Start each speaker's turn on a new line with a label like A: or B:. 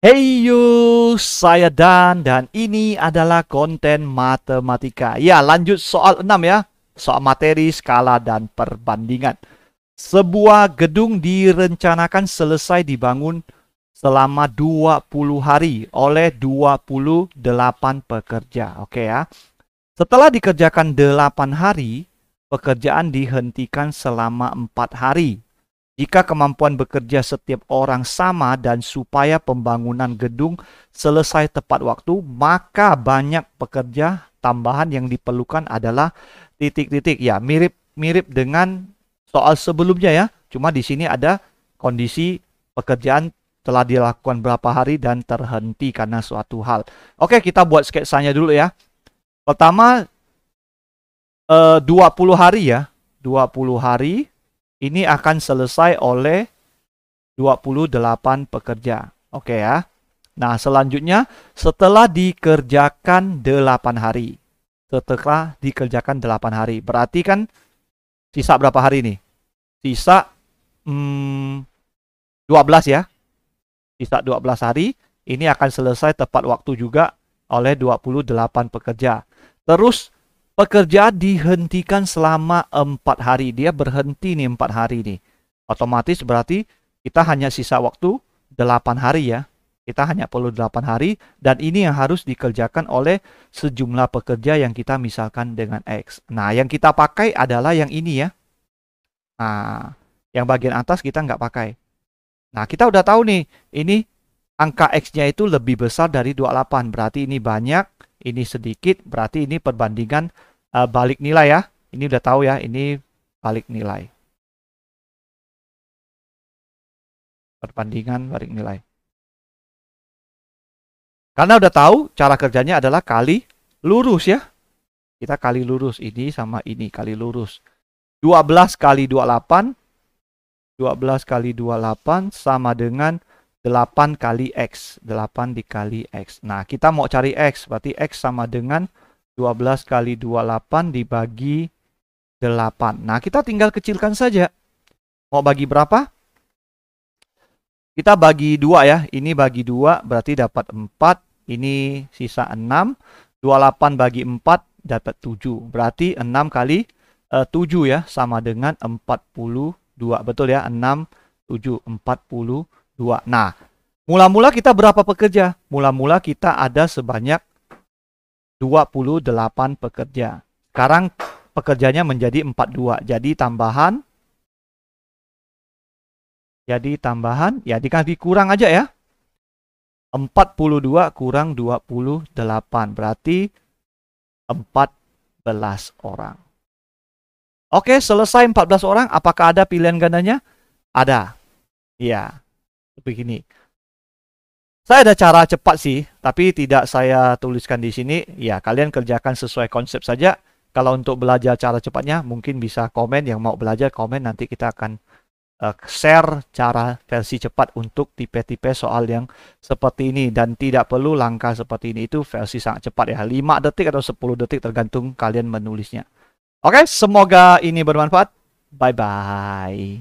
A: Hey you, saya Dan dan ini adalah konten matematika. Ya, lanjut soal 6 ya. Soal materi, skala, dan perbandingan. Sebuah gedung direncanakan selesai dibangun selama 20 hari oleh 28 pekerja. Oke ya. Setelah dikerjakan 8 hari, pekerjaan dihentikan selama 4 hari jika kemampuan bekerja setiap orang sama dan supaya pembangunan gedung selesai tepat waktu, maka banyak pekerja tambahan yang diperlukan adalah titik-titik ya, mirip-mirip dengan soal sebelumnya ya. Cuma di sini ada kondisi pekerjaan telah dilakukan berapa hari dan terhenti karena suatu hal. Oke, kita buat sketsanya dulu ya. Pertama 20 eh, hari ya. 20 hari ini akan selesai oleh 28 pekerja. Oke okay ya. Nah, selanjutnya setelah dikerjakan 8 hari. Setelah dikerjakan 8 hari. Berarti kan sisa berapa hari nih? Sisa hmm, 12 ya. Sisa 12 hari. Ini akan selesai tepat waktu juga oleh 28 pekerja. Terus pekerjaan dihentikan selama empat hari. Dia berhenti nih empat hari ini. Otomatis berarti kita hanya sisa waktu 8 hari ya. Kita hanya perlu 8 hari dan ini yang harus dikerjakan oleh sejumlah pekerja yang kita misalkan dengan X. Nah, yang kita pakai adalah yang ini ya. Nah, yang bagian atas kita nggak pakai. Nah, kita udah tahu nih, ini angka X-nya itu lebih besar dari 28. Berarti ini banyak, ini sedikit, berarti ini perbandingan uh, balik nilai ya. Ini udah tahu ya, ini balik nilai. Perbandingan balik nilai. Karena udah tahu cara kerjanya adalah kali lurus ya. Kita kali lurus ini sama ini kali lurus. 12 kali 28 12 kali 28 sama dengan 8 kali X. 8 dikali X. Nah, kita mau cari X. Berarti X sama dengan 12 kali 28 dibagi 8. Nah, kita tinggal kecilkan saja. Mau bagi berapa? Kita bagi 2 ya. Ini bagi 2 berarti dapat 4. Ini sisa 6. 28 bagi 4 dapat 7. Berarti 6 kali 7 eh, ya. Sama dengan 42. Betul ya? 6, 7, 42. Nah, mula-mula kita berapa pekerja? Mula-mula kita ada sebanyak 28 pekerja. Sekarang pekerjanya menjadi 42. Jadi tambahan jadi tambahan ya dikasih kurang aja ya. 42 kurang 28 berarti 14 orang. Oke, selesai 14 orang, apakah ada pilihan gandanya? Ada. Iya. Begini. Saya ada cara cepat sih, tapi tidak saya tuliskan di sini. Ya, kalian kerjakan sesuai konsep saja. Kalau untuk belajar cara cepatnya, mungkin bisa komen. Yang mau belajar, komen. Nanti kita akan uh, share cara versi cepat untuk tipe-tipe soal yang seperti ini. Dan tidak perlu langkah seperti ini. Itu versi sangat cepat ya. 5 detik atau 10 detik tergantung kalian menulisnya. Oke, semoga ini bermanfaat. Bye-bye.